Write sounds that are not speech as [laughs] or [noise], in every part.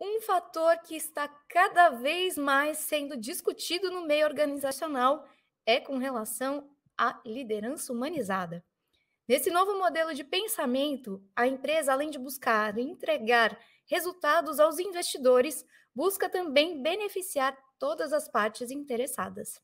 um fator que está cada vez mais sendo discutido no meio organizacional é com relação à liderança humanizada. Nesse novo modelo de pensamento, a empresa, além de buscar entregar resultados aos investidores, busca também beneficiar todas as partes interessadas.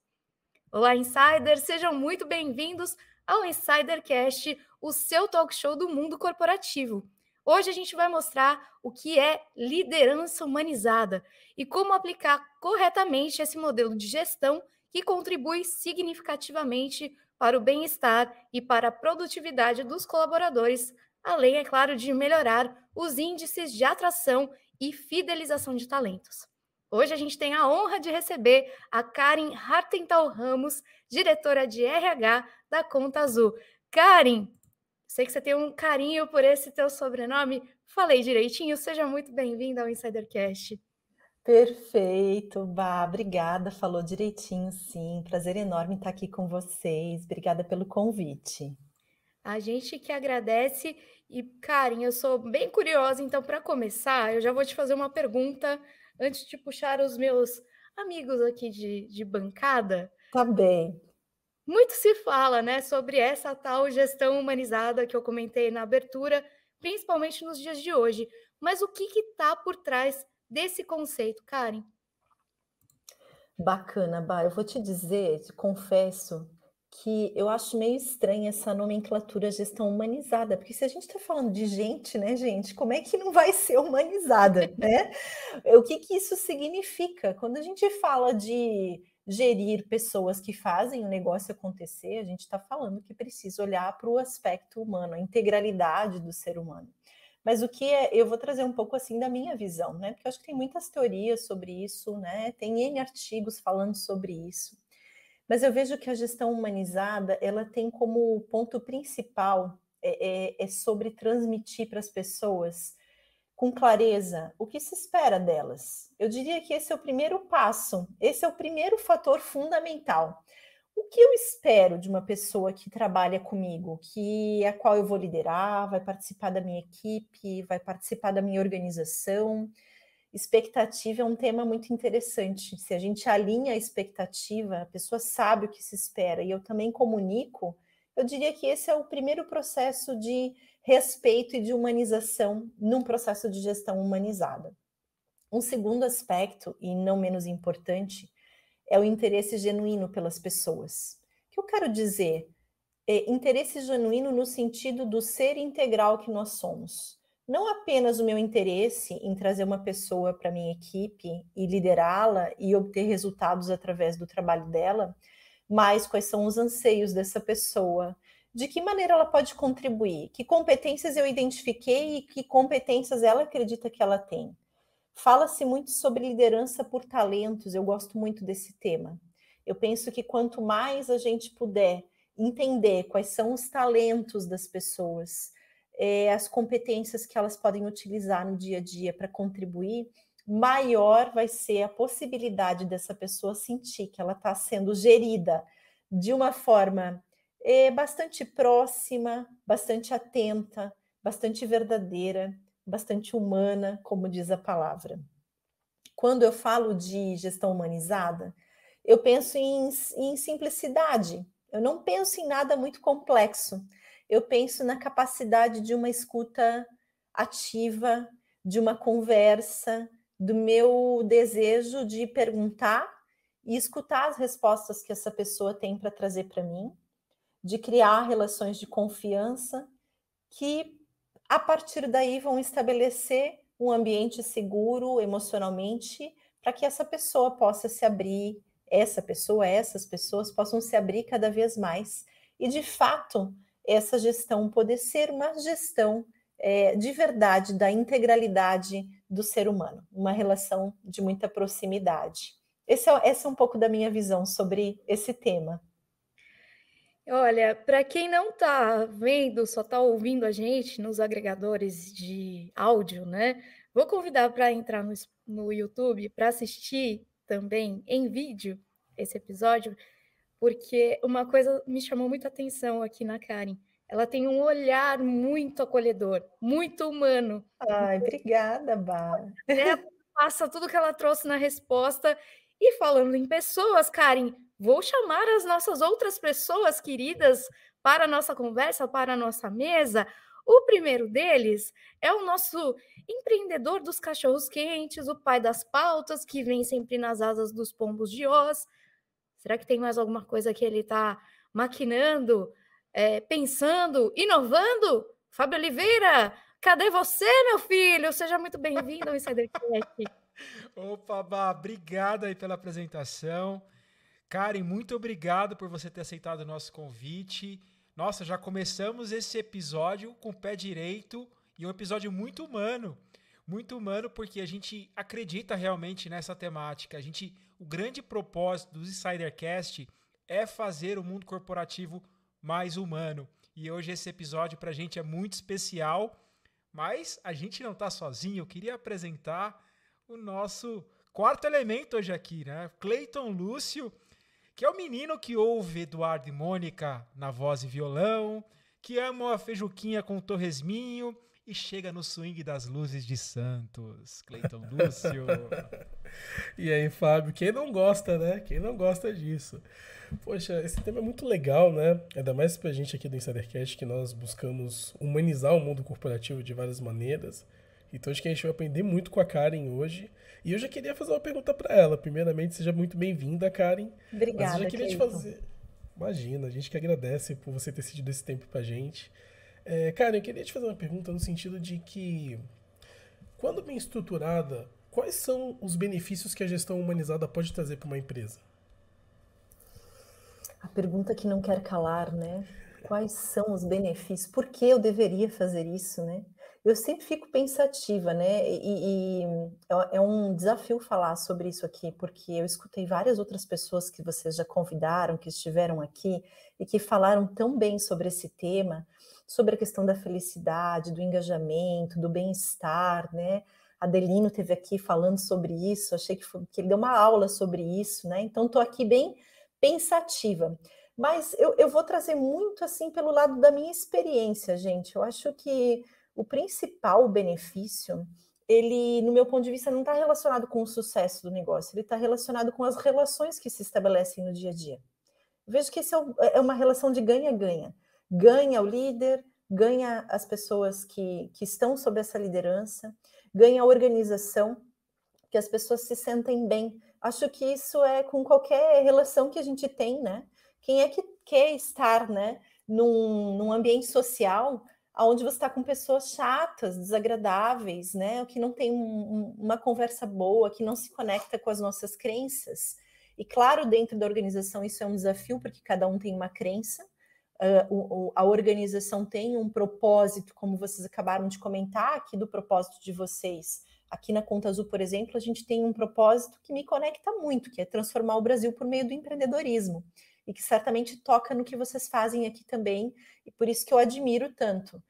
Olá, insiders, sejam muito bem-vindos ao Insidercast, o seu talk show do mundo corporativo. Hoje a gente vai mostrar o que é liderança humanizada e como aplicar corretamente esse modelo de gestão que contribui significativamente para o bem-estar e para a produtividade dos colaboradores, além, é claro, de melhorar os índices de atração e fidelização de talentos. Hoje a gente tem a honra de receber a Karen Hartental Ramos, diretora de RH da Conta Azul. Karen, Sei que você tem um carinho por esse teu sobrenome. Falei direitinho, seja muito bem-vindo ao Insidercast. Perfeito, Bah, obrigada, falou direitinho, sim. Prazer enorme estar aqui com vocês. Obrigada pelo convite. A gente que agradece e, Karen, eu sou bem curiosa, então, para começar, eu já vou te fazer uma pergunta antes de puxar os meus amigos aqui de, de bancada. Tá bem. Muito se fala né, sobre essa tal gestão humanizada que eu comentei na abertura, principalmente nos dias de hoje. Mas o que está por trás desse conceito, Karen? Bacana, Bah. Eu vou te dizer, te confesso, que eu acho meio estranha essa nomenclatura gestão humanizada, porque se a gente está falando de gente, né, gente, como é que não vai ser humanizada, né? [laughs] o que, que isso significa? Quando a gente fala de gerir pessoas que fazem o negócio acontecer, a gente está falando que precisa olhar para o aspecto humano, a integralidade do ser humano. Mas o que é, eu vou trazer um pouco assim da minha visão, né? Porque eu acho que tem muitas teorias sobre isso, né? Tem N artigos falando sobre isso. Mas eu vejo que a gestão humanizada, ela tem como ponto principal é, é, é sobre transmitir para as pessoas com clareza o que se espera delas. Eu diria que esse é o primeiro passo, esse é o primeiro fator fundamental. O que eu espero de uma pessoa que trabalha comigo, que é a qual eu vou liderar, vai participar da minha equipe, vai participar da minha organização? Expectativa é um tema muito interessante. Se a gente alinha a expectativa, a pessoa sabe o que se espera e eu também comunico, eu diria que esse é o primeiro processo de respeito e de humanização num processo de gestão humanizada. Um segundo aspecto, e não menos importante, é o interesse genuíno pelas pessoas. O que eu quero dizer? É interesse genuíno no sentido do ser integral que nós somos. Não apenas o meu interesse em trazer uma pessoa para minha equipe e liderá-la e obter resultados através do trabalho dela, mas quais são os anseios dessa pessoa, de que maneira ela pode contribuir, que competências eu identifiquei e que competências ela acredita que ela tem. Fala-se muito sobre liderança por talentos, eu gosto muito desse tema. Eu penso que quanto mais a gente puder entender quais são os talentos das pessoas, é, as competências que elas podem utilizar no dia a dia para contribuir, maior vai ser a possibilidade dessa pessoa sentir que ela está sendo gerida de uma forma é, bastante próxima, bastante atenta, bastante verdadeira, bastante humana, como diz a palavra. Quando eu falo de gestão humanizada, eu penso em, em simplicidade, eu não penso em nada muito complexo, eu penso na capacidade de uma escuta ativa, de uma conversa, do meu desejo de perguntar e escutar as respostas que essa pessoa tem para trazer para mim de criar relações de confiança que, a partir daí, vão estabelecer um ambiente seguro emocionalmente para que essa pessoa possa se abrir, essa pessoa, essas pessoas possam se abrir cada vez mais. E, de fato, essa gestão poder ser uma gestão é, de verdade da integralidade do ser humano, uma relação de muita proximidade. Esse é, essa é um pouco da minha visão sobre esse tema. Olha, para quem não está vendo, só está ouvindo a gente nos agregadores de áudio, né? Vou convidar para entrar no, no YouTube para assistir também em vídeo esse episódio, porque uma coisa me chamou muita atenção aqui na Karen. Ela tem um olhar muito acolhedor, muito humano. Ai, obrigada, Bá. Ela passa tudo que ela trouxe na resposta. E falando em pessoas, Karen, vou chamar as nossas outras pessoas queridas para a nossa conversa, para a nossa mesa. O primeiro deles é o nosso empreendedor dos cachorros quentes, o pai das pautas, que vem sempre nas asas dos pombos de Oz. Será que tem mais alguma coisa que ele está maquinando, é, pensando, inovando? Fábio Oliveira, cadê você, meu filho? Seja muito bem-vindo ao Insidercast. [laughs] Opa, Bá, obrigado aí pela apresentação. Karen, muito obrigado por você ter aceitado o nosso convite. Nossa, já começamos esse episódio com o pé direito e um episódio muito humano. Muito humano porque a gente acredita realmente nessa temática. A gente, o grande propósito do Insidercast é fazer o mundo corporativo mais humano. E hoje esse episódio para a gente é muito especial, mas a gente não está sozinho. Eu queria apresentar o nosso quarto elemento hoje aqui, né? Cleiton Lúcio que é o menino que ouve Eduardo e Mônica na voz e violão, que ama a Fejuquinha com torresminho e chega no swing das luzes de Santos. Cleiton [laughs] Lúcio. e aí, Fábio, quem não gosta, né? Quem não gosta disso? Poxa, esse tema é muito legal, né? Ainda mais pra gente aqui do Insidercast que nós buscamos humanizar o mundo corporativo de várias maneiras. Então acho que a gente vai aprender muito com a Karen hoje. E eu já queria fazer uma pergunta para ela. Primeiramente, seja muito bem-vinda, Karen. Obrigada. Mas eu já queria Keito. te fazer. Imagina, a gente que agradece por você ter cedido esse tempo para gente. É, Karen, eu queria te fazer uma pergunta no sentido de que, quando bem estruturada, quais são os benefícios que a gestão humanizada pode trazer para uma empresa? A pergunta que não quer calar, né? Quais são os benefícios? Por que eu deveria fazer isso, né? Eu sempre fico pensativa, né? E, e, é, é um desafio falar sobre isso aqui, porque eu escutei várias outras pessoas que vocês já convidaram, que estiveram aqui e que falaram tão bem sobre esse tema, sobre a questão da felicidade, do engajamento, do bem-estar, né? Adelino teve aqui falando sobre isso, achei que, foi, que ele deu uma aula sobre isso, né? Então estou aqui bem pensativa. Mas eu, eu vou trazer muito assim pelo lado da minha experiência, gente. Eu acho que o principal benefício, ele, no meu ponto de vista, não está relacionado com o sucesso do negócio, ele está relacionado com as relações que se estabelecem no dia a dia. vejo que isso é, é uma relação de ganha-ganha. Ganha o líder, ganha as pessoas que, que estão sob essa liderança, ganha a organização, que as pessoas se sentem bem. Acho que isso é com qualquer relação que a gente tem, né? Quem é que quer estar, né, num, num ambiente social onde você está com pessoas chatas, desagradáveis, né? Que não tem um, uma conversa boa, que não se conecta com as nossas crenças. E claro, dentro da organização isso é um desafio, porque cada um tem uma crença, uh, o, a organização tem um propósito, como vocês acabaram de comentar aqui do propósito de vocês. Aqui na Conta Azul, por exemplo, a gente tem um propósito que me conecta muito, que é transformar o Brasil por meio do empreendedorismo e que certamente toca no que vocês fazem aqui também, e por isso que eu admiro tanto.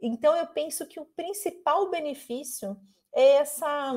Então, eu penso que o principal benefício é essa,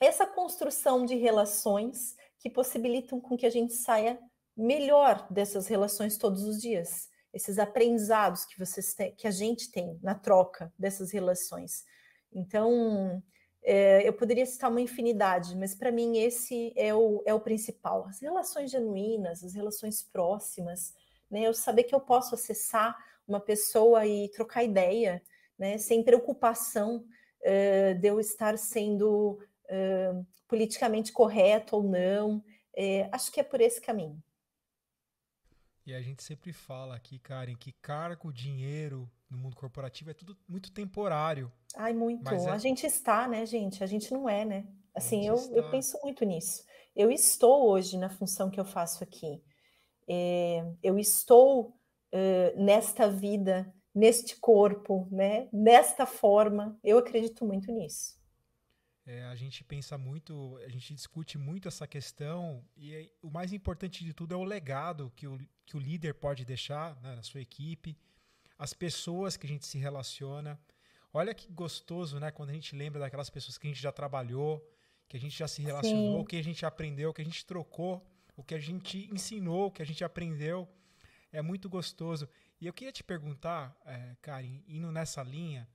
essa construção de relações que possibilitam com que a gente saia melhor dessas relações todos os dias, esses aprendizados que vocês têm, que a gente tem na troca dessas relações. Então, é, eu poderia citar uma infinidade, mas para mim esse é o, é o principal. As relações genuínas, as relações próximas, né? Eu saber que eu posso acessar uma pessoa e trocar ideia, né? Sem preocupação eh, de eu estar sendo eh, politicamente correto ou não. acho que é por esse caminho. E a gente sempre fala aqui, Karen, que cargo, dinheiro, no mundo corporativo é tudo muito temporário. Ai, muito. É... A gente está, né, gente? A gente não é, né? Assim, eu, eu penso muito nisso. Eu estou hoje na função que eu faço aqui. É, eu estou é, nesta vida, neste corpo, né? Nesta forma. Eu acredito muito nisso. É, a gente pensa muito, a gente discute muito essa questão e é, o mais importante de tudo é o legado que o, que o líder pode deixar né, na sua equipe, as pessoas que a gente se relaciona. Olha que gostoso, né? Quando a gente lembra daquelas pessoas que a gente já trabalhou, que a gente já se relacionou, Sim. que a gente aprendeu, que a gente trocou, o que a gente ensinou, o que a gente aprendeu. É muito gostoso. E eu queria te perguntar, é, Karen, indo nessa linha,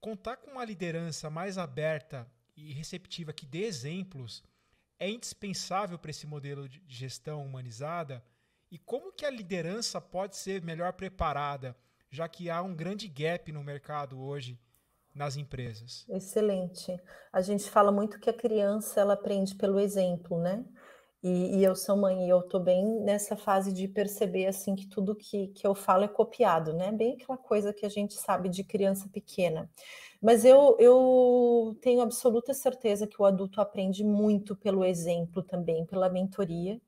contar com uma liderança mais aberta e receptiva que dê exemplos é indispensável para esse modelo de gestão humanizada? E como que a liderança pode ser melhor preparada já que há um grande gap no mercado hoje nas empresas. Excelente. A gente fala muito que a criança ela aprende pelo exemplo, né? E, e eu sou mãe e eu estou bem nessa fase de perceber assim que tudo que, que eu falo é copiado, né? Bem aquela coisa que a gente sabe de criança pequena. Mas eu, eu tenho absoluta certeza que o adulto aprende muito pelo exemplo também, pela mentoria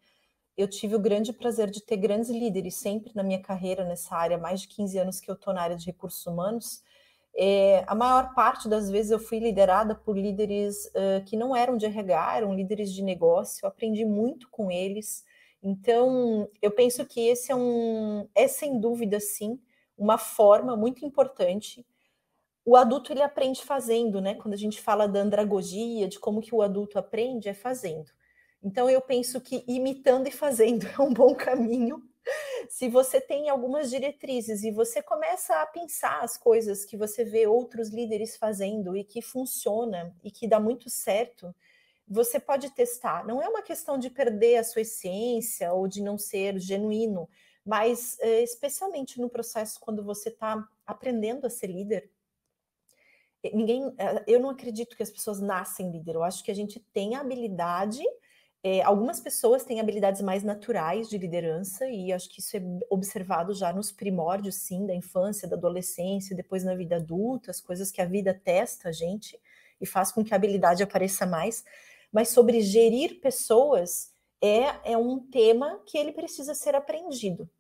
eu tive o grande prazer de ter grandes líderes sempre na minha carreira nessa área, mais de 15 anos que eu estou na área de recursos humanos. É, a maior parte das vezes eu fui liderada por líderes uh, que não eram de RH, eram líderes de negócio, eu aprendi muito com eles. Então, eu penso que esse é um, é sem dúvida, sim, uma forma muito importante. O adulto ele aprende fazendo, né? Quando a gente fala da andragogia, de como que o adulto aprende, é fazendo. Então eu penso que imitando e fazendo [laughs] é um bom caminho. Se você tem algumas diretrizes e você começa a pensar as coisas que você vê outros líderes fazendo e que funciona e que dá muito certo, você pode testar. Não é uma questão de perder a sua essência ou de não ser genuíno, mas eh, especialmente no processo quando você está aprendendo a ser líder, ninguém, eh, eu não acredito que as pessoas nascem líder. Eu acho que a gente tem a habilidade é, algumas pessoas têm habilidades mais naturais de liderança, e acho que isso é observado já nos primórdios, sim, da infância, da adolescência, depois na vida adulta, as coisas que a vida testa a gente e faz com que a habilidade apareça mais. Mas sobre gerir pessoas é, é um tema que ele precisa ser aprendido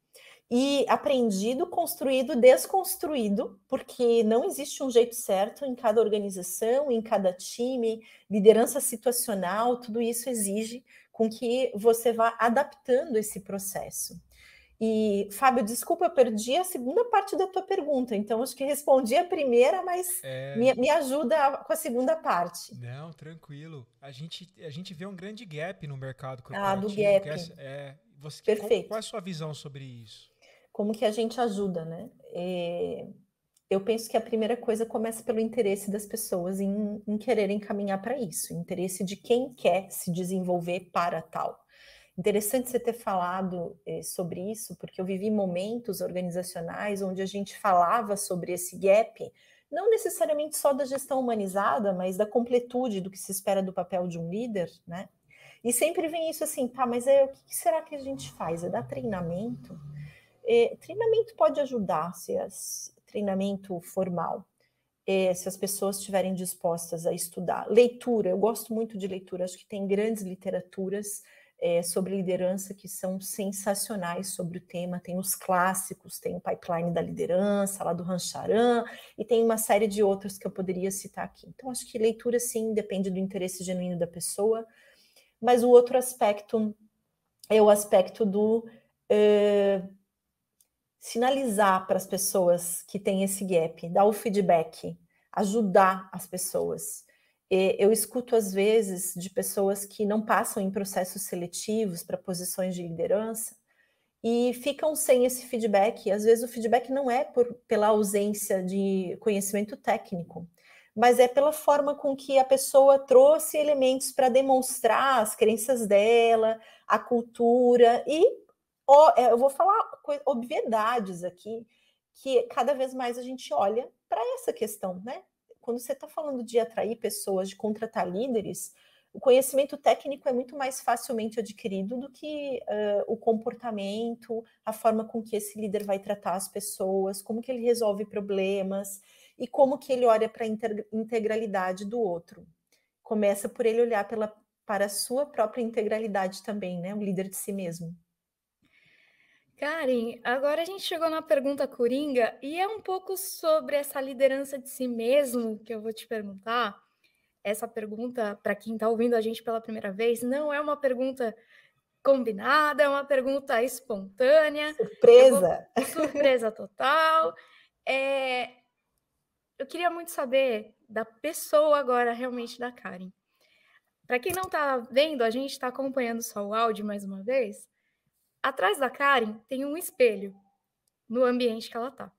e aprendido, construído, desconstruído, porque não existe um jeito certo em cada organização, em cada time, liderança situacional, tudo isso exige com que você vá adaptando esse processo. E, Fábio, desculpa, eu perdi a segunda parte da tua pergunta, então acho que respondi a primeira, mas é... me, me, ajuda com a segunda parte. Não, tranquilo. A gente, a gente vê um grande gap no mercado corporativo. Ah, do gap. é, é você, Perfeito. Qual, qual é a sua visão sobre isso? como que a gente ajuda, né? É, eu penso que a primeira coisa começa pelo interesse das pessoas em, em quererem caminhar para isso, interesse de quem quer se desenvolver para tal. Interessante você ter falado eh, sobre isso, porque eu vivi momentos organizacionais onde a gente falava sobre esse gap, não necessariamente só da gestão humanizada, mas da completude do que se espera do papel de um líder, né? E sempre vem isso assim, tá, mas é, o que será que a gente faz? É dar treinamento? É, treinamento pode ajudar, se as, treinamento formal, é, se as pessoas estiverem dispostas a estudar. Leitura, eu gosto muito de leitura, acho que tem grandes literaturas é, sobre liderança que são sensacionais sobre o tema. Tem os clássicos, tem o Pipeline da Liderança, lá do Rancharan, e tem uma série de outros que eu poderia citar aqui. Então, acho que leitura, sim, depende do interesse genuíno da pessoa. Mas o outro aspecto é o aspecto do. Uh, sinalizar para as pessoas que têm esse gap, dar o feedback, ajudar as pessoas. Eu escuto, às vezes, de pessoas que não passam em processos seletivos para posições de liderança e ficam sem esse feedback. Às vezes, o feedback não é por, pela ausência de conhecimento técnico, mas é pela forma com que a pessoa trouxe elementos para demonstrar as crenças dela, a cultura e é, eu vou falar obviedades aqui, que cada vez mais a gente olha para essa questão, né? Quando você está falando de atrair pessoas, de contratar líderes, o conhecimento técnico é muito mais facilmente adquirido do que uh, o comportamento, a forma com que esse líder vai tratar as pessoas, como que ele resolve problemas e como que ele olha para a integralidade do outro. Começa por ele olhar pela, para a sua própria integralidade também, né? O líder de si mesmo. Karen, agora a gente chegou na pergunta coringa e é um pouco sobre essa liderança de si mesmo que eu vou te perguntar. Essa pergunta, para quem está ouvindo a gente pela primeira vez, não é uma pergunta combinada, é uma pergunta espontânea. Surpresa! Vou... Surpresa [laughs] total. É... Eu queria muito saber da pessoa agora, realmente, da Karen. Para quem não está vendo, a gente está acompanhando só o áudio mais uma vez. Atrás da Karen tem um espelho no ambiente que ela está.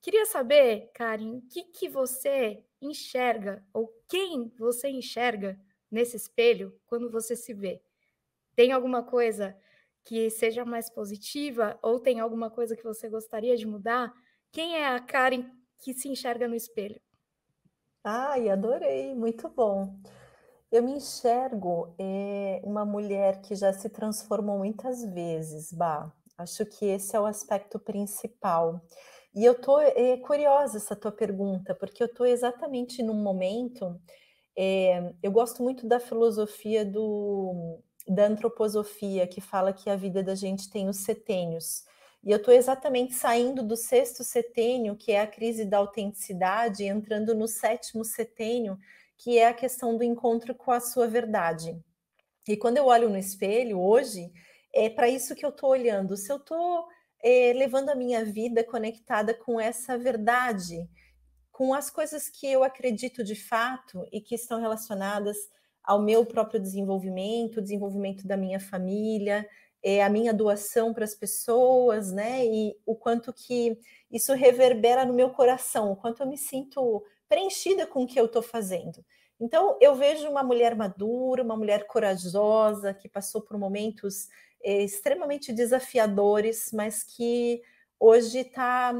Queria saber, Karen, o que, que você enxerga ou quem você enxerga nesse espelho quando você se vê? Tem alguma coisa que seja mais positiva ou tem alguma coisa que você gostaria de mudar? Quem é a Karen que se enxerga no espelho? Ai, adorei, muito bom. Eu me enxergo é, uma mulher que já se transformou muitas vezes, Bah. Acho que esse é o aspecto principal. E eu tô é, curiosa essa tua pergunta, porque eu tô exatamente num momento. É, eu gosto muito da filosofia do, da antroposofia, que fala que a vida da gente tem os setênios. E eu estou exatamente saindo do sexto setênio, que é a crise da autenticidade, entrando no sétimo setênio, que é a questão do encontro com a sua verdade. E quando eu olho no espelho hoje, é para isso que eu estou olhando. Se eu estou é, levando a minha vida conectada com essa verdade, com as coisas que eu acredito de fato e que estão relacionadas ao meu próprio desenvolvimento, o desenvolvimento da minha família, é, a minha doação para as pessoas, né? E o quanto que isso reverbera no meu coração, o quanto eu me sinto preenchida com o que eu estou fazendo. Então, eu vejo uma mulher madura, uma mulher corajosa, que passou por momentos é, extremamente desafiadores, mas que hoje está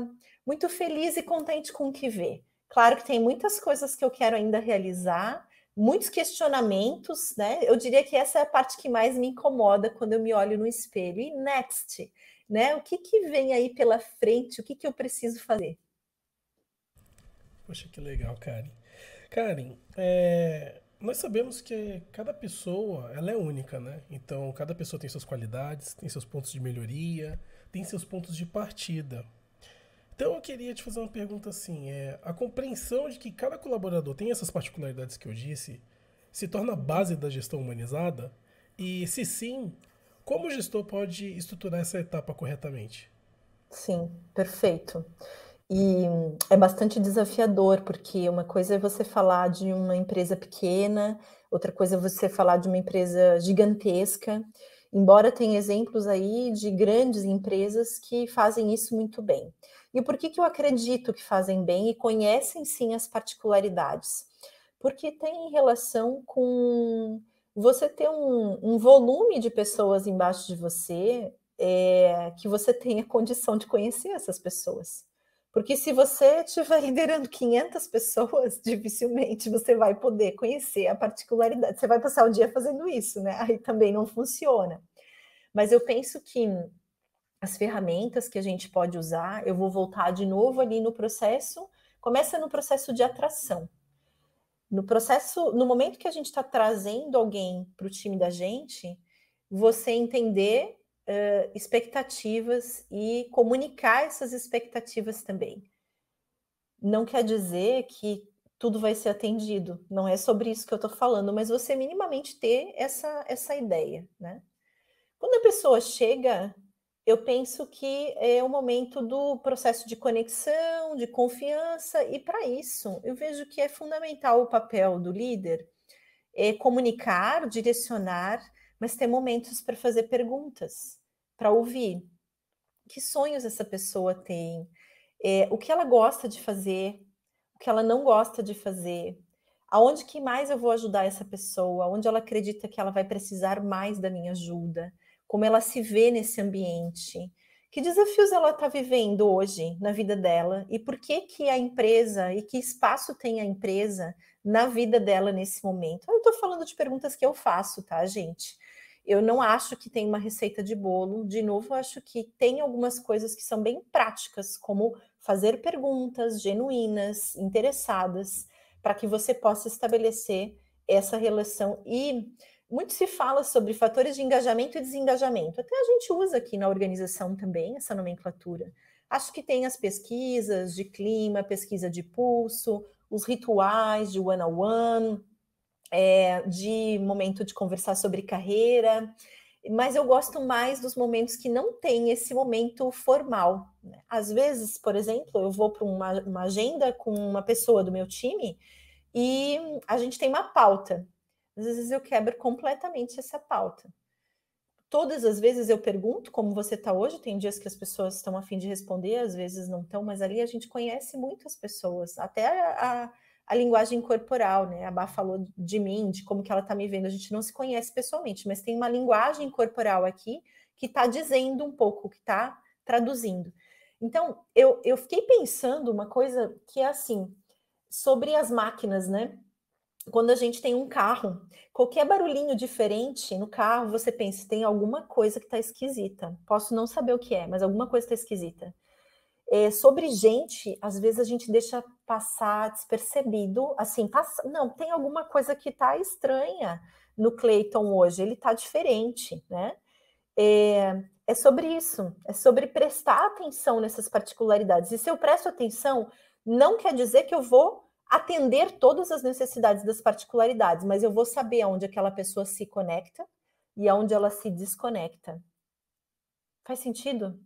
muito feliz e contente com o que vê. Claro que tem muitas coisas que eu quero ainda realizar, muitos questionamentos, né? Eu diria que essa é a parte que mais me incomoda quando eu me olho no espelho. E next, né? O que, que vem aí pela frente? O que, que eu preciso fazer? Poxa, que legal, Karen. Karen, é, nós sabemos que cada pessoa ela é única, né? Então, cada pessoa tem suas qualidades, tem seus pontos de melhoria, tem seus pontos de partida. Então, eu queria te fazer uma pergunta assim: é, a compreensão de que cada colaborador tem essas particularidades que eu disse se torna a base da gestão humanizada? E, se sim, como o gestor pode estruturar essa etapa corretamente? Sim, perfeito. Perfeito. E é bastante desafiador, porque uma coisa é você falar de uma empresa pequena, outra coisa é você falar de uma empresa gigantesca. Embora tenha exemplos aí de grandes empresas que fazem isso muito bem. E por que, que eu acredito que fazem bem e conhecem sim as particularidades? Porque tem relação com você ter um, um volume de pessoas embaixo de você é, que você tenha condição de conhecer essas pessoas. Porque se você estiver liderando 500 pessoas, [laughs] dificilmente você vai poder conhecer a particularidade. Você vai passar o dia fazendo isso, né? Aí também não funciona. Mas eu penso que as ferramentas que a gente pode usar, eu vou voltar de novo ali no processo. Começa no processo de atração. No processo, no momento que a gente está trazendo alguém para o time da gente, você entender uh, expectativas e comunicar essas expectativas também. Não quer dizer que tudo vai ser atendido, não é sobre isso que eu estou falando, mas você minimamente ter essa, essa ideia, né? Quando a pessoa chega, eu penso que é o momento do processo de conexão, de confiança, e para isso eu vejo que é fundamental o papel do líder é comunicar, direcionar, mas ter momentos para fazer perguntas, para ouvir. Que sonhos essa pessoa tem? É, o que ela gosta de fazer? O que ela não gosta de fazer? Aonde que mais eu vou ajudar essa pessoa? Onde ela acredita que ela vai precisar mais da minha ajuda? Como ela se vê nesse ambiente? Que desafios ela está vivendo hoje na vida dela e por que que a empresa e que espaço tem a empresa na vida dela nesse momento? Eu estou falando de perguntas que eu faço, tá, gente? Eu não acho que tem uma receita de bolo. De novo, acho que tem algumas coisas que são bem práticas, como fazer perguntas genuínas, interessadas, para que você possa estabelecer essa relação. E muito se fala sobre fatores de engajamento e desengajamento. Até a gente usa aqui na organização também essa nomenclatura. Acho que tem as pesquisas de clima, pesquisa de pulso, os rituais de one-on-one, -on -one, é, de momento de conversar sobre carreira, mas eu gosto mais dos momentos que não tem esse momento formal. Né? Às vezes, por exemplo, eu vou para uma, uma agenda com uma pessoa do meu time e a gente tem uma pauta. Às vezes eu quebro completamente essa pauta. Todas as vezes eu pergunto como você está hoje. Tem dias que as pessoas estão afim de responder, às vezes não estão, mas ali a gente conhece muito as pessoas. Até a, a a linguagem corporal, né? A Bá falou de mim, de como que ela tá me vendo. A gente não se conhece pessoalmente, mas tem uma linguagem corporal aqui que tá dizendo um pouco, que tá traduzindo. Então, eu, eu fiquei pensando uma coisa que é assim, sobre as máquinas, né? Quando a gente tem um carro, qualquer barulhinho diferente no carro, você pensa, tem alguma coisa que tá esquisita. Posso não saber o que é, mas alguma coisa tá esquisita é, sobre gente, às vezes a gente deixa passar despercebido, assim, passa, não, tem alguma coisa que está estranha no Clayton hoje, ele está diferente, né? É, é sobre isso, é sobre prestar atenção nessas particularidades. E se eu presto atenção, não quer dizer que eu vou atender todas as necessidades das particularidades, mas eu vou saber aonde aquela pessoa se conecta e aonde ela se desconecta. Faz sentido?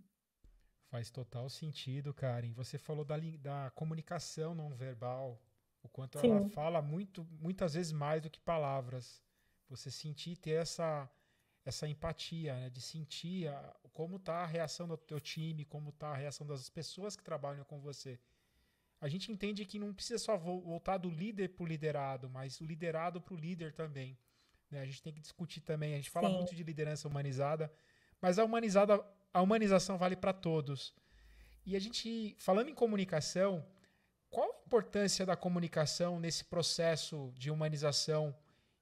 Faz total sentido, Karen. Você falou da, da comunicação não verbal, o quanto Sim. ela fala muito, muitas vezes mais do que palavras. Você sentir ter essa essa empatia, né? de sentir a, como está a reação do teu time, como está a reação das pessoas que trabalham com você. A gente entende que não precisa só voltar do líder para o liderado, mas do liderado para o líder também. Né? A gente tem que discutir também. A gente fala Sim. muito de liderança humanizada, mas a humanizada a humanização vale para todos. E a gente, falando em comunicação, qual a importância da comunicação nesse processo de humanização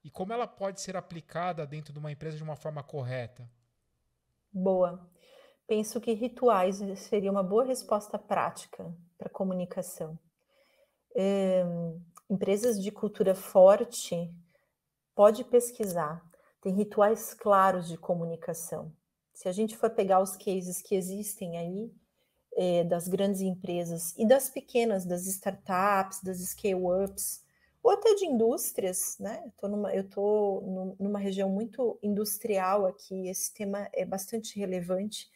e como ela pode ser aplicada dentro de uma empresa de uma forma correta? Boa. Penso que rituais seria uma boa resposta prática para comunicação. É, empresas de cultura forte pode pesquisar, tem rituais claros de comunicação. Se a gente for pegar os cases que existem aí, é, das grandes empresas e das pequenas, das startups, das scale-ups, ou até de indústrias, né? Tô numa, eu estou numa região muito industrial aqui, esse tema é bastante relevante.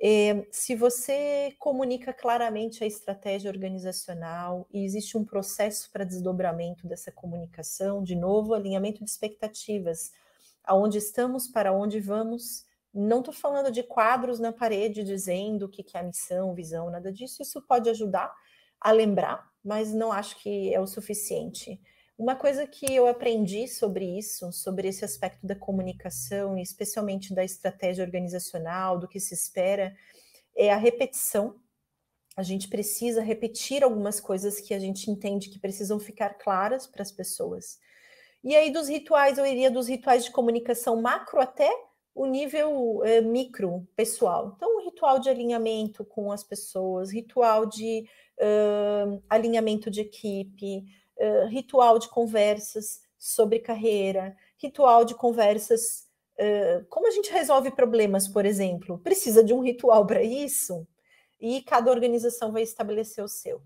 É, se você comunica claramente a estratégia organizacional e existe um processo para desdobramento dessa comunicação, de novo, alinhamento de expectativas, aonde estamos, para onde vamos, não estou falando de quadros na parede dizendo o que, que é a missão, visão, nada disso. Isso pode ajudar a lembrar, mas não acho que é o suficiente. Uma coisa que eu aprendi sobre isso, sobre esse aspecto da comunicação, especialmente da estratégia organizacional, do que se espera, é a repetição. A gente precisa repetir algumas coisas que a gente entende que precisam ficar claras para as pessoas. E aí, dos rituais, eu iria dos rituais de comunicação macro até o nível é, micro pessoal. Então, um ritual de alinhamento com as pessoas, ritual de uh, alinhamento de equipe, uh, ritual de conversas sobre carreira, ritual de conversas. Uh, como a gente resolve problemas, por exemplo? Precisa de um ritual para isso? E cada organização vai estabelecer o seu.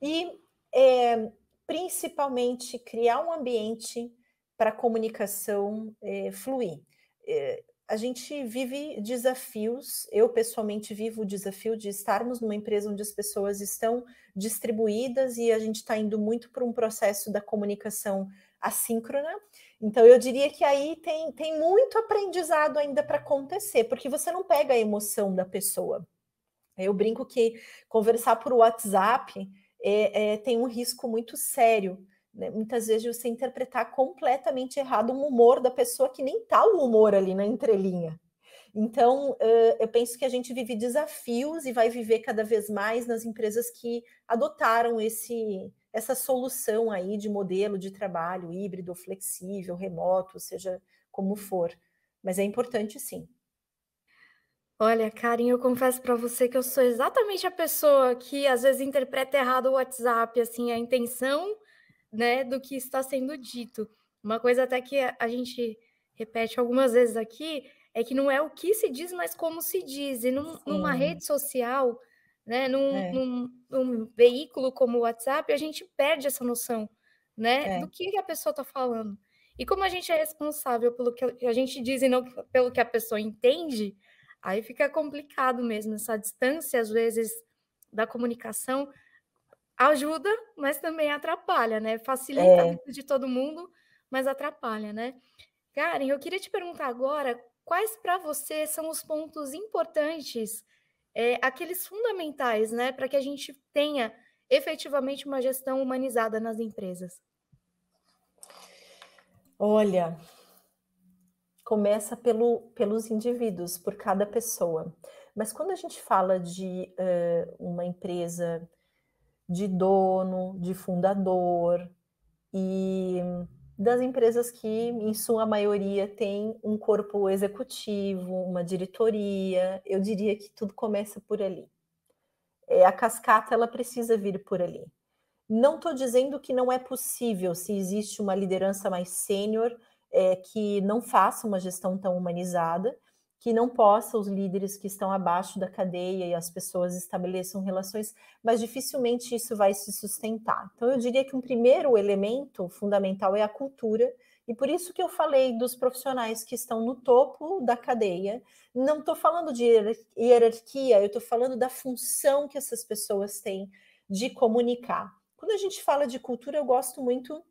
E é, principalmente criar um ambiente para a comunicação é, fluir. Eh, a gente vive desafios. Eu pessoalmente vivo o desafio de estarmos numa empresa onde as pessoas estão distribuídas e a gente está indo muito para um processo da comunicação assíncrona. Então, eu diria que aí tem, tem muito aprendizado ainda para acontecer, porque você não pega a emoção da pessoa. Eu brinco que conversar por WhatsApp é, é, tem um risco muito sério, né? Muitas vezes você interpretar completamente errado um humor da pessoa que nem tá o humor ali na entrelinha. Então, eu penso que a gente vive desafios e vai viver cada vez mais nas empresas que adotaram esse, essa solução aí de modelo de trabalho híbrido, flexível, remoto, seja como for. Mas é importante sim. Olha, Karen, eu confesso para você que eu sou exatamente a pessoa que às vezes interpreta errado o WhatsApp, assim, a intenção né, do que está sendo dito. Uma coisa até que a gente repete algumas vezes aqui é que não é o que se diz, mas como se diz. E num, numa rede social, né, num, é. num, num, veículo como o WhatsApp, a gente perde essa noção né, é. do que a pessoa está falando. E como a gente é responsável pelo que a gente diz e não pelo que a pessoa entende, aí fica complicado mesmo essa distância, às vezes, da comunicação ajuda, mas também atrapalha, né? Facilita é. a vida de todo mundo, mas atrapalha, né? Karen, eu queria te perguntar agora quais para você são os pontos importantes, é, aqueles fundamentais, né, para que a gente tenha efetivamente uma gestão humanizada nas empresas? Olha, começa pelo, pelos indivíduos, por cada pessoa. Mas quando a gente fala de uh, uma empresa de dono, de fundador e das empresas que, em sua maioria, tem um corpo executivo, uma diretoria. Eu diria que tudo começa por ali. É, a cascata ela precisa vir por ali. Não estou dizendo que não é possível se existe uma liderança mais sênior é, que não faça uma gestão tão humanizada, que não possa os líderes que estão abaixo da cadeia e as pessoas estabeleçam relações, mas dificilmente isso vai se sustentar. Então eu diria que um primeiro elemento fundamental é a cultura, e por isso que eu falei dos profissionais que estão no topo da cadeia. Não estou falando de hierarquia, eu estou falando da função que essas pessoas têm de comunicar. Quando a gente fala de cultura, eu gosto muito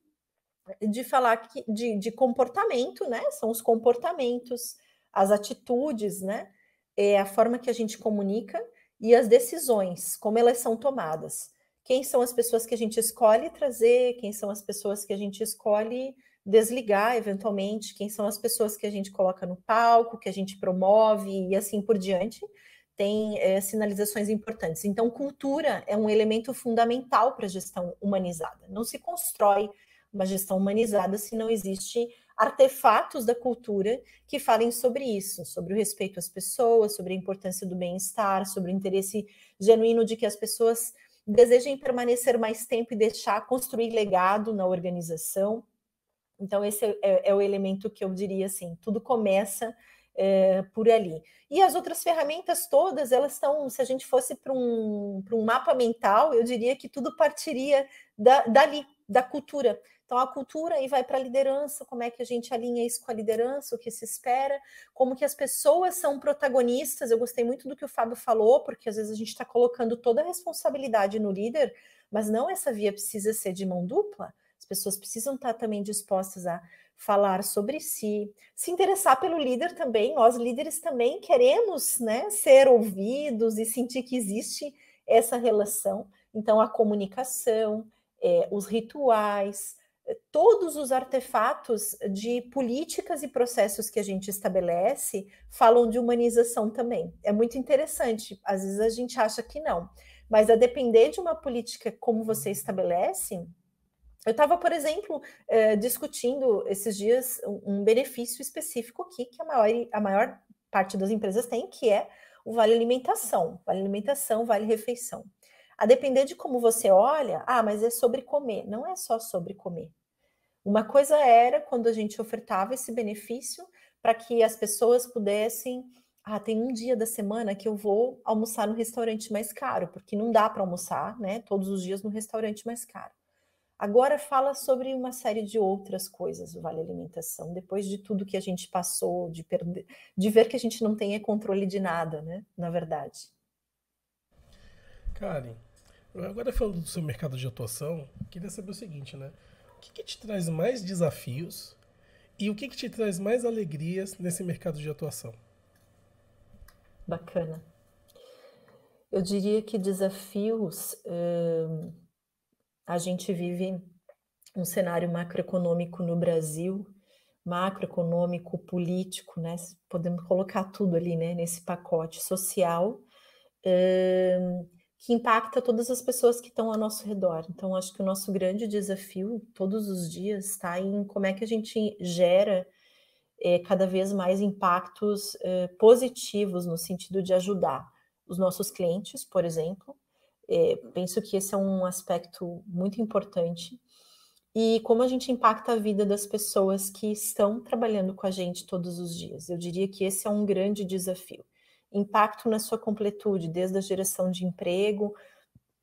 de falar que, de, de comportamento, né? São os comportamentos as atitudes, né? É a forma que a gente comunica e as decisões, como elas são tomadas. Quem são as pessoas que a gente escolhe trazer, quem são as pessoas que a gente escolhe desligar eventualmente, quem são as pessoas que a gente coloca no palco, que a gente promove e assim por diante, tem é, sinalizações importantes. Então, cultura é um elemento fundamental para a gestão humanizada. Não se constrói uma gestão humanizada se não existe artefatos da cultura que falem sobre isso, sobre o respeito às pessoas, sobre a importância do bem-estar, sobre o interesse genuíno de que as pessoas desejem permanecer mais tempo e deixar construir legado na organização. Então, esse é, é, é o elemento que eu diria assim: tudo começa é, por ali. E as outras ferramentas todas, elas estão, se a gente fosse para um, um mapa mental, eu diria que tudo partiria da, dali, da cultura, então, a cultura aí vai para a liderança, como é que a gente alinha isso com a liderança, o que se espera, como que as pessoas são protagonistas. Eu gostei muito do que o Fábio falou, porque às vezes a gente está colocando toda a responsabilidade no líder, mas não essa via precisa ser de mão dupla. As pessoas precisam estar tá também dispostas a falar sobre si, se interessar pelo líder também. Nós líderes também queremos, né, ser ouvidos e sentir que existe essa relação. Então, a comunicação, é, os rituais, todos os artefatos de políticas e processos que a gente estabelece falam de humanização também. É muito interessante, às vezes a gente acha que não, mas a depender de uma política como você estabelece. Eu estava, por exemplo, eh, discutindo esses dias um benefício específico aqui que a maior, a maior parte das empresas tem, que é o vale alimentação, vale alimentação, vale refeição. A depender de como você olha, ah, mas é sobre comer. Não é só sobre comer. Uma coisa era quando a gente ofertava esse benefício para que as pessoas pudessem. Ah, tem um dia da semana que eu vou almoçar no restaurante mais caro, porque não dá para almoçar, né? Todos os dias no restaurante mais caro. Agora fala sobre uma série de outras coisas, Vale Alimentação, depois de tudo que a gente passou, de, perder, de ver que a gente não tem controle de nada, né? Na verdade. Karen, Agora falando do seu mercado de atuação, queria saber o seguinte, né? O que, que te traz mais desafios e o que, que te traz mais alegrias nesse mercado de atuação? Bacana. Eu diria que desafios. Hum, a gente vive um cenário macroeconômico no Brasil, macroeconômico, político, né? Podemos colocar tudo ali, né? Nesse pacote social. Hum, que impacta todas as pessoas que estão ao nosso redor. Então, acho que o nosso grande desafio todos os dias está em como é que a gente gera é, cada vez mais impactos é, positivos no sentido de ajudar os nossos clientes, por exemplo. É, penso que esse é um aspecto muito importante. E como a gente impacta a vida das pessoas que estão trabalhando com a gente todos os dias. Eu diria que esse é um grande desafio impacto na sua completude, desde a geração de emprego,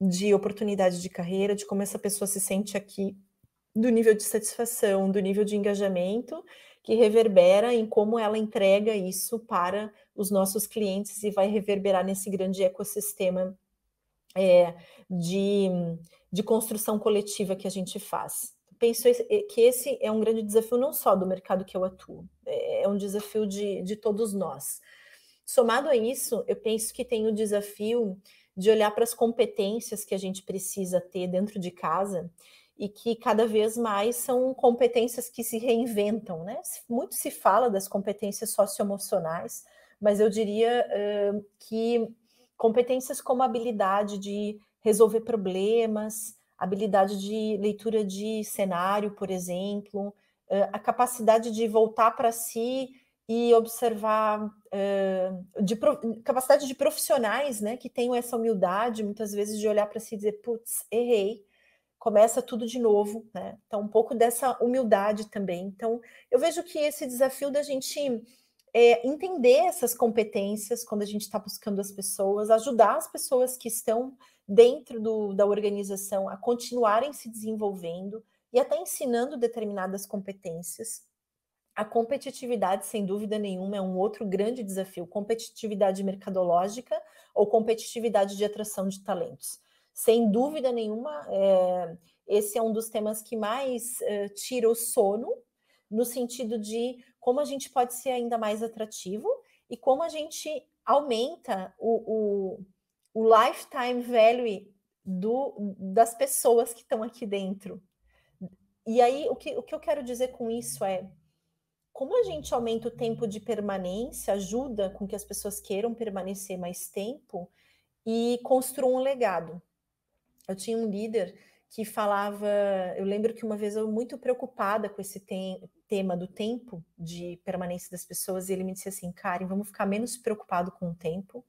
de oportunidade de carreira, de como essa pessoa se sente aqui, do nível de satisfação, do nível de engajamento, que reverbera em como ela entrega isso para os nossos clientes e vai reverberar nesse grande ecossistema é, de, de construção coletiva que a gente faz. Penso que esse é um grande desafio, não só do mercado que eu atuo, é, é um desafio de, de todos nós. Somado a isso, eu penso que tem o desafio de olhar para as competências que a gente precisa ter dentro de casa e que cada vez mais são competências que se reinventam, né? Muito se fala das competências socioemocionais, mas eu diria uh, que competências como a habilidade de resolver problemas, habilidade de leitura de cenário, por exemplo, uh, a capacidade de voltar para si e observar eh, de capacidade de profissionais, né, que tenham essa humildade, muitas vezes, de olhar para si e dizer, putz, errei, começa tudo de novo, né? Então, um pouco dessa humildade também. Então, eu vejo que esse desafio da gente é, entender essas competências quando a gente está buscando as pessoas, ajudar as pessoas que estão dentro do, da organização a continuarem se desenvolvendo e até ensinando determinadas competências a competitividade, sem dúvida nenhuma, é um outro grande desafio. Competitividade mercadológica ou competitividade de atração de talentos. Sem dúvida nenhuma, é, esse é um dos temas que mais é, tira o sono, no sentido de como a gente pode ser ainda mais atrativo e como a gente aumenta o, o, o lifetime value do, das pessoas que estão aqui dentro. E aí, o que, o que eu quero dizer com isso é como a gente aumenta o tempo de permanência, ajuda com que as pessoas queiram permanecer mais tempo e construam um legado. Eu tinha um líder que falava, eu lembro que uma vez eu muito preocupada com esse te tema do tempo de permanência das pessoas, e ele me disse assim, Karen, vamos ficar menos preocupado com o tempo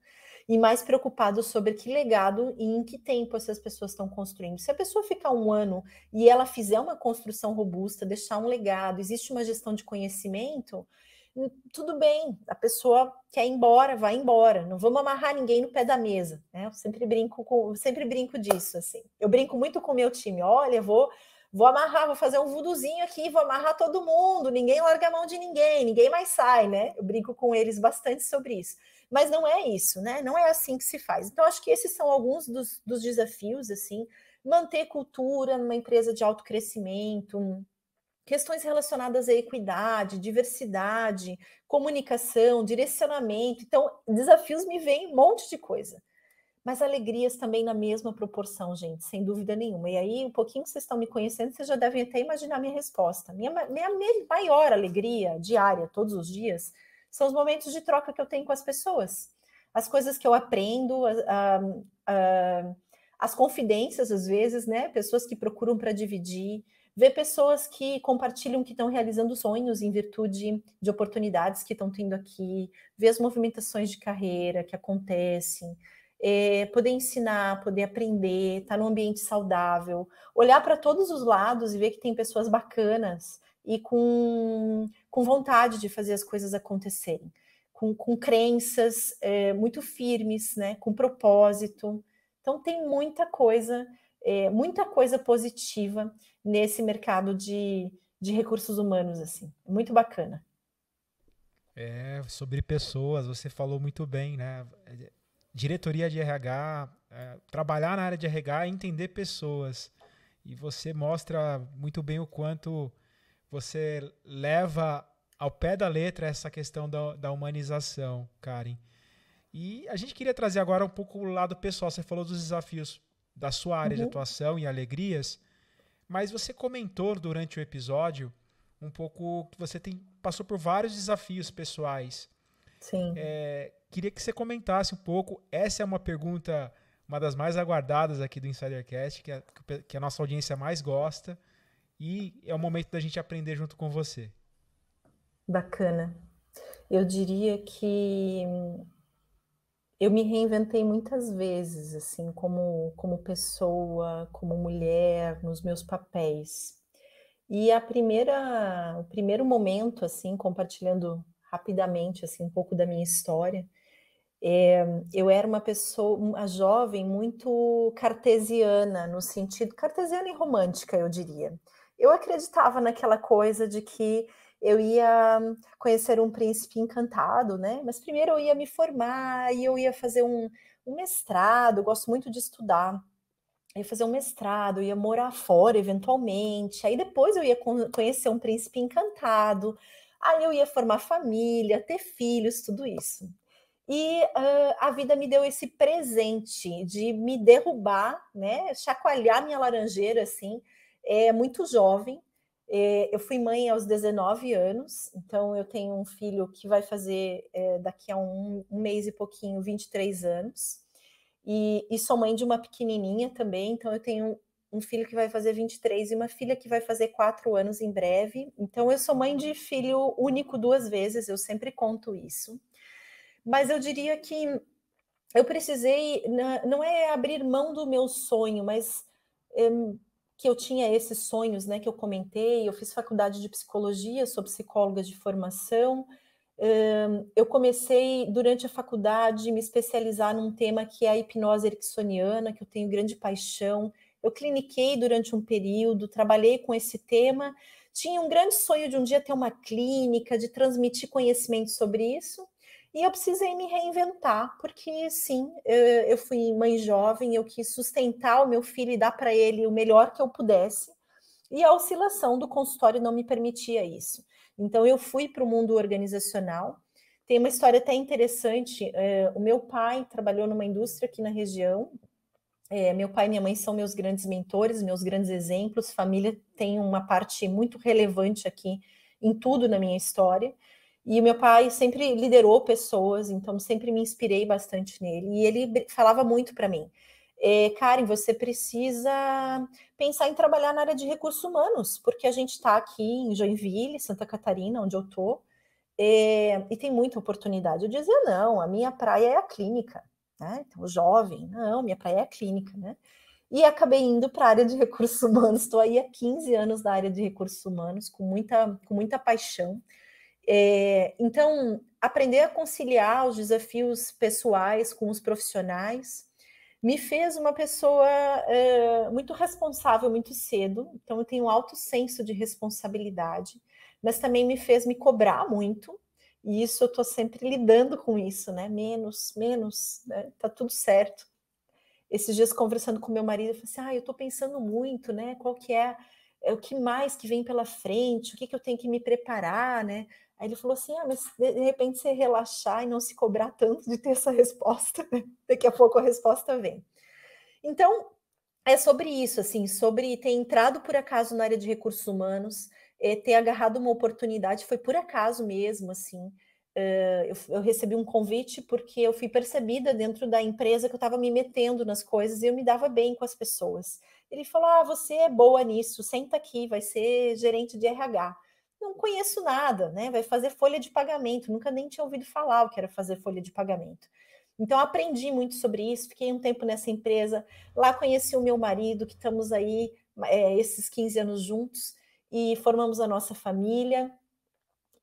e mais preocupado sobre que legado e em que tempo essas pessoas estão construindo. Se a pessoa ficar um ano e ela fizer uma construção robusta, deixar um legado, existe uma gestão de conhecimento, hum, tudo bem, a pessoa quer ir embora, vai embora. Não vamos amarrar ninguém no pé da mesa, né? Eu sempre brinco com, sempre brinco disso assim. Eu brinco muito com o meu time. Olha, vou vou amarrar, vou fazer um vuduzinho aqui, vou amarrar todo mundo, ninguém larga a mão de ninguém, ninguém mais sai, né? Eu brinco com eles bastante sobre isso. Mas não é isso, né? Não é assim que se faz. Então, acho que esses são alguns dos, dos desafios, assim, manter cultura numa empresa de alto crescimento, questões relacionadas à equidade, diversidade, comunicação, direcionamento. Então, desafios me vêm um monte de coisa. Mas alegrias também na mesma proporção, gente, sem dúvida nenhuma. E aí, um pouquinho que vocês estão me conhecendo, vocês já devem até imaginar minha resposta. Minha, minha maior alegria diária, todos os dias, são os momentos de troca que eu tenho com as pessoas. As coisas que eu aprendo, a, a, a, as confidências, às vezes, né? Pessoas que procuram para dividir, ver pessoas que compartilham que estão realizando sonhos em virtude de oportunidades que estão tendo aqui, ver as movimentações de carreira que acontecem. É, poder ensinar, poder aprender, estar tá num ambiente saudável, olhar para todos os lados e ver que tem pessoas bacanas e com com vontade de fazer as coisas acontecerem, com, com crenças é, muito firmes, né, com propósito. Então tem muita coisa, é, muita coisa positiva nesse mercado de, de recursos humanos, assim, muito bacana. É, sobre pessoas, você falou muito bem, né? Diretoria de RH, é, trabalhar na área de RH é entender pessoas. E você mostra muito bem o quanto você leva ao pé da letra essa questão da, da humanização, Karen. E a gente queria trazer agora um pouco o lado pessoal. Você falou dos desafios da sua área uhum. de atuação e alegrias, mas você comentou durante o episódio um pouco que você tem, passou por vários desafios pessoais. Sim. É, queria que você comentasse um pouco. Essa é uma pergunta, uma das mais aguardadas aqui do Insidercast, que a, que a nossa audiência mais gosta e é o momento da gente aprender junto com você. Bacana. Eu diria que hum, eu me reinventei muitas vezes, assim, como, como pessoa, como mulher, nos meus papéis. E a primeira, o primeiro momento, assim, compartilhando rapidamente, assim, um pouco da minha história, é, eu era uma pessoa, uma jovem muito cartesiana, no sentido, cartesiana e romântica, eu diria. Eu acreditava naquela coisa de que eu ia conhecer um príncipe encantado, né? Mas primeiro eu ia me formar e eu ia fazer um, um mestrado, eu gosto muito de estudar. Eu ia fazer um mestrado, ia morar fora eventualmente. Aí depois eu ia conhecer um príncipe encantado. Aí eu ia formar família, ter filhos, tudo isso. E uh, a vida me deu esse presente de me derrubar, né? Chacoalhar minha laranjeira assim é muito jovem. É, eu fui mãe aos 19 anos, então eu tenho um filho que vai fazer é, daqui a um, um, mês e pouquinho 23 anos. E, e sou mãe de uma pequenininha também, então eu tenho um filho que vai fazer 23 e uma filha que vai fazer 4 anos em breve. Então, eu sou mãe de filho único duas vezes, eu sempre conto isso. Mas eu diria que eu precisei, não é abrir mão do meu sonho, mas eh, que eu tinha esses sonhos, né, que eu comentei, eu fiz faculdade de psicologia, sou psicóloga de formação. Um, eu comecei durante a faculdade me especializar num tema que é a hipnose ericksoniana, que eu tenho grande paixão. Eu cliniquei durante um período, trabalhei com esse tema, tinha um grande sonho de um dia ter uma clínica, de transmitir conhecimento sobre isso. E eu precisei me reinventar, porque sim, eu fui mãe jovem, eu quis sustentar o meu filho e dar para ele o melhor que eu pudesse, e a oscilação do consultório não me permitia isso. Então, eu fui para o mundo organizacional. Tem uma história até interessante: é, o meu pai trabalhou numa indústria aqui na região. É, meu pai e minha mãe são meus grandes mentores, meus grandes exemplos. Família tem uma parte muito relevante aqui em tudo na minha história. E o meu pai sempre liderou pessoas, então sempre me inspirei bastante nele. E ele falava muito para mim: é, Karen, você precisa pensar em trabalhar na área de recursos humanos, porque a gente está aqui em Joinville, Santa Catarina, onde eu estou, é, e tem muita oportunidade. Eu dizia: não, a minha praia é a clínica. Né? Então, jovem, não, minha praia é a clínica, né? E acabei indo para a área de recursos humanos, estou aí há 15 anos da área de recursos humanos, com muita, com muita paixão. É, então, aprender a conciliar os desafios pessoais com os profissionais me fez uma pessoa eh, muito responsável muito cedo, então eu tenho um alto senso de responsabilidade, mas também me fez me cobrar muito, e isso eu estou sempre lidando com isso, né? Menos, menos, né? tá tudo certo. Esses dias conversando com meu marido, eu falei assim, ah, eu estou pensando muito, né? Qual que é, é o que mais que vem pela frente, o que, que eu tenho que me preparar, né? Aí ele falou assim: ah, mas de repente você relaxar e não se cobrar tanto de ter essa [laughs] resposta, né? daqui a pouco a resposta vem. Então, é sobre isso, assim, sobre ter entrado por acaso na área de recursos humanos, eh, ter agarrado uma oportunidade, foi por acaso mesmo, assim. Eh, eu, eu, recebi um convite porque eu fui percebida dentro da empresa que eu estava me metendo nas coisas e eu me dava bem com as pessoas. Ele falou: Ah, você é boa nisso, senta aqui, vai ser gerente de RH não conheço nada, né? Vai fazer folha de pagamento, nunca nem tinha ouvido falar o que era fazer folha de pagamento. Então aprendi muito sobre isso, fiquei um tempo nessa empresa, lá conheci o meu marido, que estamos aí é, esses 15 anos juntos e formamos a nossa família.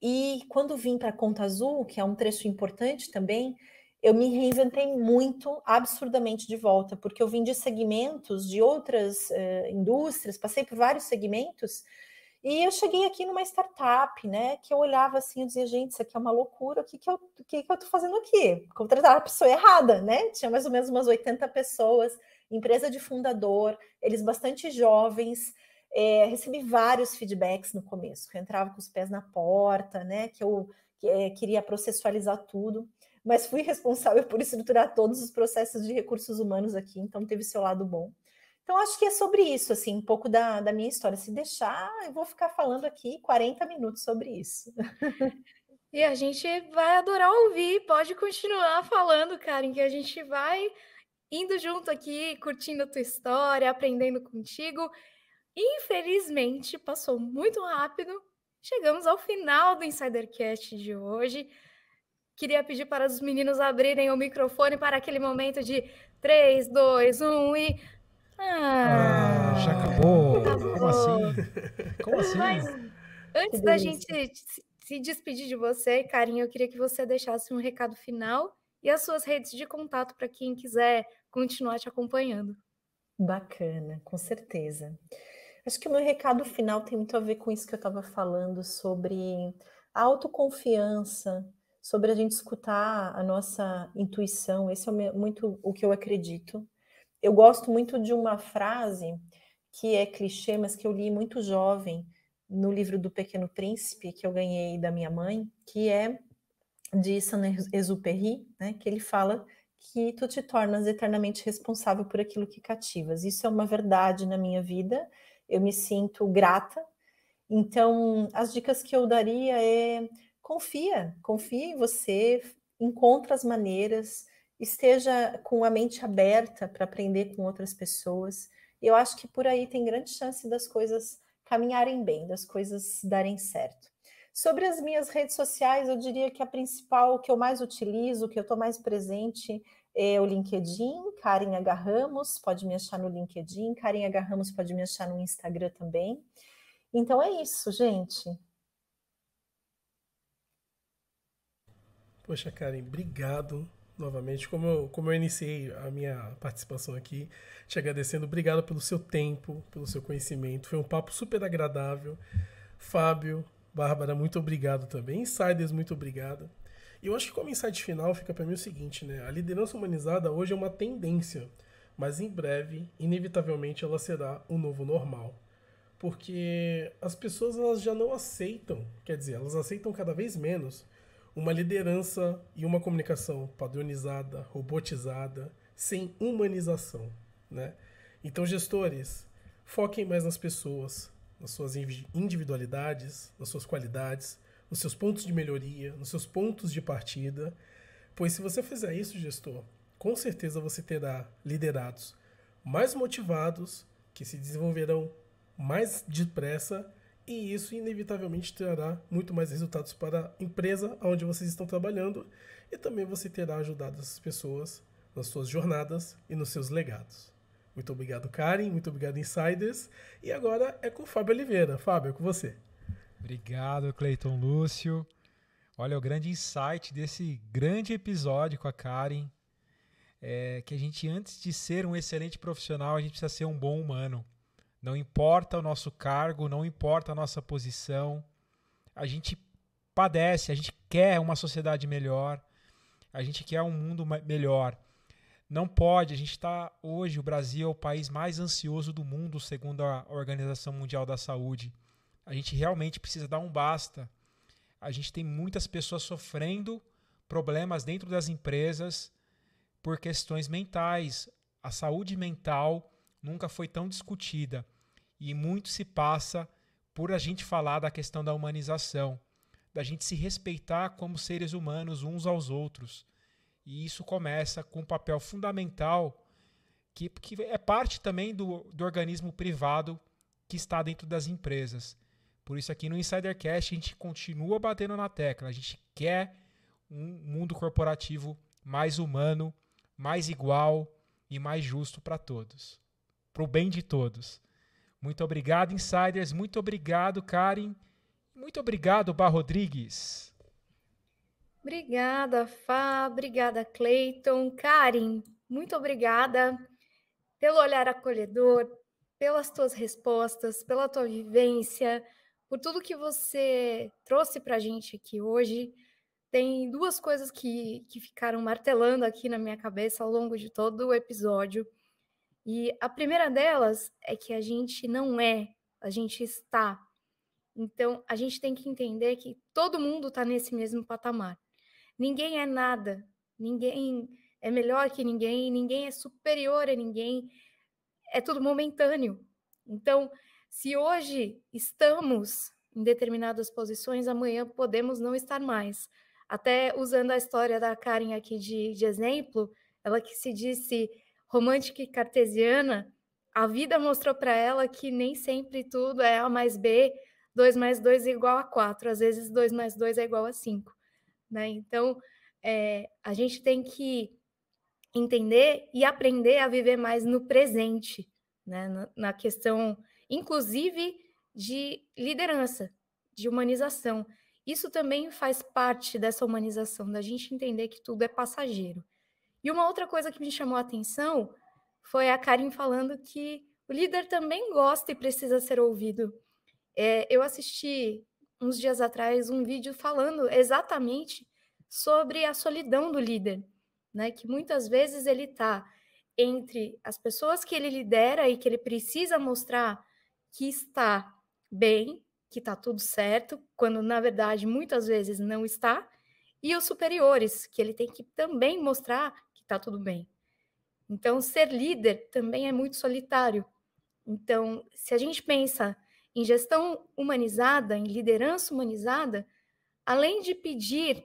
E quando vim para Conta Azul, que é um trecho importante também, eu me reinventei muito, absurdamente de volta, porque eu vim de segmentos de outras eh, indústrias, passei por vários segmentos e eu cheguei aqui numa startup, né? Que eu olhava assim e dizia, gente, isso aqui é uma loucura, o que, que, eu, o que, que eu tô fazendo aqui? contratava a pessoa errada, né? Tinha mais ou menos umas 80 pessoas, empresa de fundador, eles bastante jovens. É, recebi vários feedbacks no começo, que eu entrava com os pés na porta, né? Que eu que, é, queria processualizar tudo, mas fui [laughs] responsável por estruturar todos os processos de recursos humanos aqui, então teve seu lado bom. Então, acho que é sobre isso, assim, um pouco da, da minha história. Se deixar, eu vou ficar falando aqui 40 minutos sobre isso. E a gente vai adorar ouvir, pode continuar falando, Karen, que a gente vai indo junto aqui, curtindo a tua história, aprendendo contigo. Infelizmente, passou muito rápido. Chegamos ao final do Insidercast de hoje. Queria pedir para os meninos abrirem o microfone para aquele momento de 3, 2, 1 e ah, ah, já acabou. Como assim? Como assim? Mas antes da gente se despedir de você, Karin, eu queria que você deixasse um recado final e as suas redes de contato para quem quiser continuar te acompanhando. Bacana, com certeza. Acho que o meu recado final tem muito a ver com isso que eu estava falando sobre a autoconfiança, sobre a gente escutar a nossa intuição. Esse é muito o que eu acredito, eu gosto muito de uma frase que é clichê, mas que eu li muito jovem no livro do Pequeno Príncipe, que eu ganhei da minha mãe, que é de Saint-Exupéry, né, que ele fala que tu te tornas eternamente responsável por aquilo que cativas. Isso é uma verdade na minha vida, eu me sinto grata. Então, as dicas que eu daria é confia, confia em você, encontra as maneiras, esteja com a mente aberta para aprender com outras pessoas. Eu acho que por aí tem grande chance das coisas caminharem bem, das coisas darem certo. Sobre as minhas redes sociais, eu diria que a principal que eu mais utilizo, que eu estou mais presente, é o LinkedIn, Karen Agarramos pode me achar no LinkedIn, Karen Agarramos pode me achar no Instagram também. Então é isso, gente. Poxa, Karen, obrigado novamente, como eu, como eu iniciei a minha participação aqui, te agradecendo. Obrigado pelo seu tempo, pelo seu conhecimento. Foi um papo super agradável. Fábio, Bárbara, muito obrigado também. Insiders, muito obrigado. E eu acho que como insight final fica para mim o seguinte, né? A liderança humanizada hoje é uma tendência, mas em breve, inevitavelmente, ela será o um novo normal. Porque as pessoas elas já não aceitam, quer dizer, elas aceitam cada vez menos uma liderança e uma comunicação padronizada, robotizada, sem humanização. Né? Então, gestores, foquem mais nas pessoas, nas suas individualidades, nas suas qualidades, nos seus pontos de melhoria, nos seus pontos de partida. Pois se você fizer isso, gestor, com certeza você terá liderados mais motivados, que se desenvolverão mais depressa e isso inevitavelmente trará muito mais resultados para a empresa onde vocês estão trabalhando e também você terá ajudado essas pessoas nas suas jornadas e nos seus legados. Muito obrigado, Karen, muito obrigado, Insiders. E agora é com o Fábio Oliveira. Fábio, é com você. Obrigado, Cleiton Lúcio. Olha, o grande insight desse grande episódio com a Karen é que a gente, antes de ser um excelente profissional, a gente precisa ser um bom humano. Não importa o nosso cargo, não importa a nossa posição, a gente padece, a gente quer uma sociedade melhor, a gente quer um mundo melhor. Não pode, a gente está hoje, o Brasil é o país mais ansioso do mundo, segundo a Organização Mundial da Saúde. A gente realmente precisa dar um basta. A gente tem muitas pessoas sofrendo problemas dentro das empresas por questões mentais. A saúde mental nunca foi tão discutida e muito se passa por a gente falar da questão da humanização, da gente se respeitar como seres humanos uns aos outros. E isso começa com um papel fundamental que, que é parte também do, do organismo privado que está dentro das empresas. Por isso aqui no Insidercast a gente continua batendo na tecla. A gente quer um mundo corporativo mais humano, mais igual e mais justo para todos para o bem de todos. Muito obrigado, insiders. Muito obrigado, Karen. Muito obrigado, Bar Rodrigues. Obrigada, Fá. Obrigada, Cleiton. Karen, muito obrigada pelo olhar acolhedor, pelas tuas respostas, pela tua vivência, por tudo que você trouxe para a gente aqui hoje. Tem duas coisas que, que ficaram martelando aqui na minha cabeça ao longo de todo o episódio. E a primeira delas é que a gente não é, a gente está. Então, a gente tem que entender que todo mundo está nesse mesmo patamar. Ninguém é nada, ninguém é melhor que ninguém, ninguém é superior a ninguém, é tudo momentâneo. Então, se hoje estamos em determinadas posições, amanhã podemos não estar mais. Até usando a história da Karen aqui de, de exemplo, ela que se disse romântica e cartesiana, a vida mostrou para ela que nem sempre tudo é A mais B, 2 mais 2 é igual a 4, às vezes 2 mais 2 é igual a 5. Né? Então, é, a gente tem que entender e aprender a viver mais no presente, né? na, na questão, inclusive, de liderança, de humanização. Isso também faz parte dessa humanização, da gente entender que tudo é passageiro e uma outra coisa que me chamou a atenção foi a Karin falando que o líder também gosta e precisa ser ouvido. É, eu assisti uns dias atrás um vídeo falando exatamente sobre a solidão do líder, né? Que muitas vezes ele está entre as pessoas que ele lidera e que ele precisa mostrar que está bem, que está tudo certo, quando na verdade muitas vezes não está, e os superiores, que ele tem que também mostrar está tudo bem. Então, ser líder também é muito solitário. Então, se a gente pensa em gestão humanizada, em liderança humanizada, além de pedir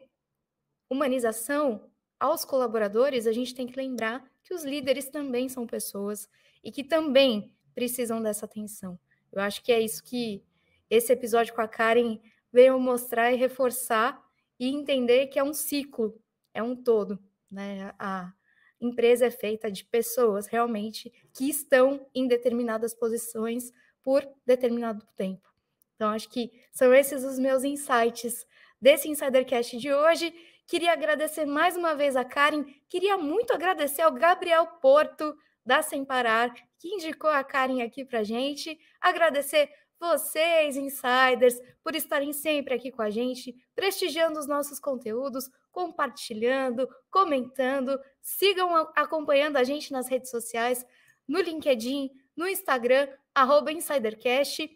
humanização aos colaboradores, a gente tem que lembrar que os líderes também são pessoas e que também precisam dessa atenção. Eu acho que é isso que esse episódio com a Karen veio mostrar e reforçar e entender que é um ciclo, é um todo né? A empresa é feita de pessoas realmente que estão em determinadas posições por determinado tempo. Então, acho que são esses os meus insights desse Insidercast de hoje. Queria agradecer mais uma vez a Karen, queria muito agradecer ao Gabriel Porto, da Sem Parar, que indicou a Karen aqui para gente. Agradecer vocês, insiders, por estarem sempre aqui com a gente, prestigiando os nossos conteúdos, compartilhando, comentando. Sigam acompanhando a gente nas redes sociais, no LinkedIn, no Instagram, InsiderCast.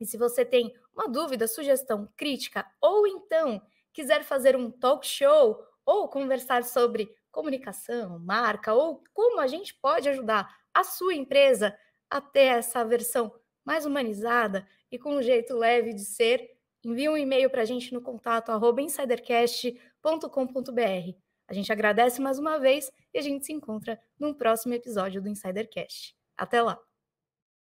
E se você tem uma dúvida, sugestão, crítica, ou então quiser fazer um talk show ou conversar sobre comunicação, marca, ou como a gente pode ajudar a sua empresa a ter essa versão mais humanizada e com um jeito leve de ser, envie um e-mail para a gente no contato arroba insidercast.com insidercast.com.br. A gente agradece mais uma vez e a gente se encontra num próximo episódio do Insidercast. Até lá!